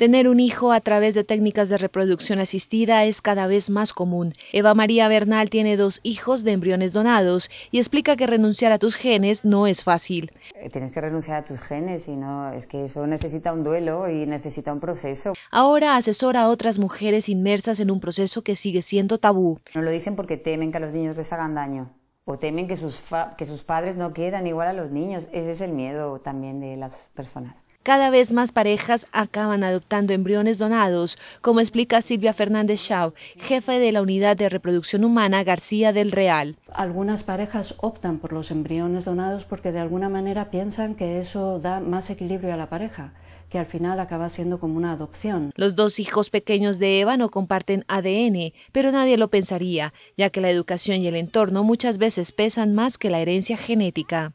Tener un hijo a través de técnicas de reproducción asistida es cada vez más común. Eva María Bernal tiene dos hijos de embriones donados y explica que renunciar a tus genes no es fácil. Eh, tienes que renunciar a tus genes y no, es que eso necesita un duelo y necesita un proceso. Ahora asesora a otras mujeres inmersas en un proceso que sigue siendo tabú. No lo dicen porque temen que a los niños les hagan daño o temen que sus, que sus padres no quieran igual a los niños. Ese es el miedo también de las personas. Cada vez más parejas acaban adoptando embriones donados, como explica Silvia Fernández Shaw, jefe de la Unidad de Reproducción Humana García del Real. Algunas parejas optan por los embriones donados porque de alguna manera piensan que eso da más equilibrio a la pareja que al final acaba siendo como una adopción. Los dos hijos pequeños de Eva no comparten ADN, pero nadie lo pensaría, ya que la educación y el entorno muchas veces pesan más que la herencia genética.